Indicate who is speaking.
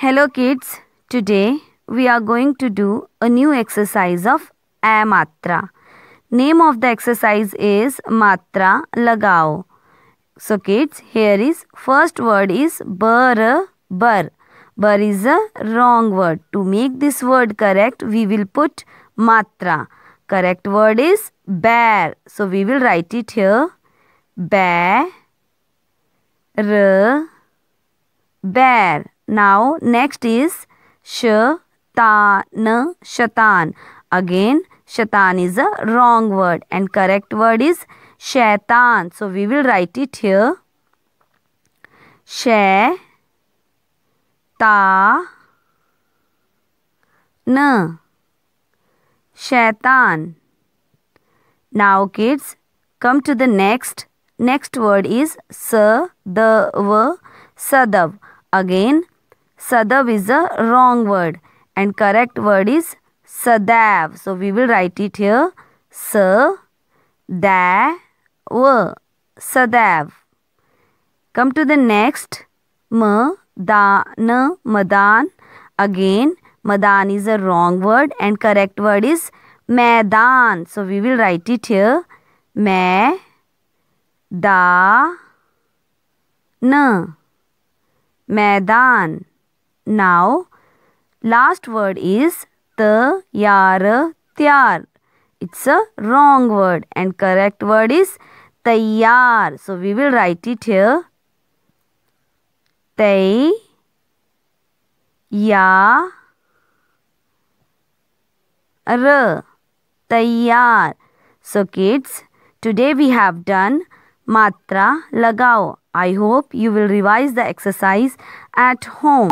Speaker 1: Hello kids, today we are going to do a new exercise of A Matra. Name of the exercise is Matra Lagao. So kids, here is first word is bar bar. Bar is a wrong word. To make this word correct, we will put Matra. Correct word is Bear. So we will write it here. Bear, r, Bear. Now next is shatan, shatan. Again, shatan is a wrong word and correct word is shaitan. So we will write it here. Shaitan. Shaitan. Now kids, come to the next. Next word is sadav, sadav. Again, Sadab is a wrong word and correct word is sadav. So we will write it here. Sa da sadav. Come to the next. Ma madan. Again, madan is a wrong word and correct word is Madan. So we will write it here. Ma da na now, last word is the yar tyar. It's a wrong word and correct word is tayyar. So we will write it here. Tay ya r So kids, today we have done matra lagao. I hope you will revise the exercise at home.